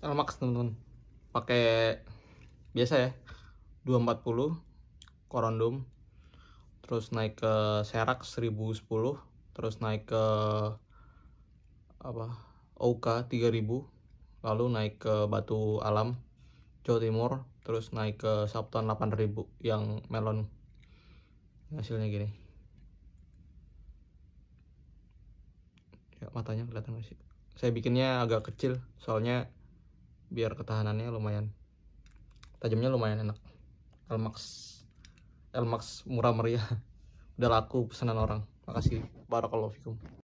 Max teman-teman pakai biasa ya 240 korondum terus naik ke serak 1010 terus naik ke apa Oka 3000 lalu naik ke Batu Alam Jawa Timur terus naik ke Sabton 8000 yang melon hasilnya gini ya matanya kelihatan masih saya bikinnya agak kecil soalnya biar ketahanannya lumayan tajamnya lumayan enak Elmax Elmax murah meriah udah laku pesanan orang makasih barakallahu fikum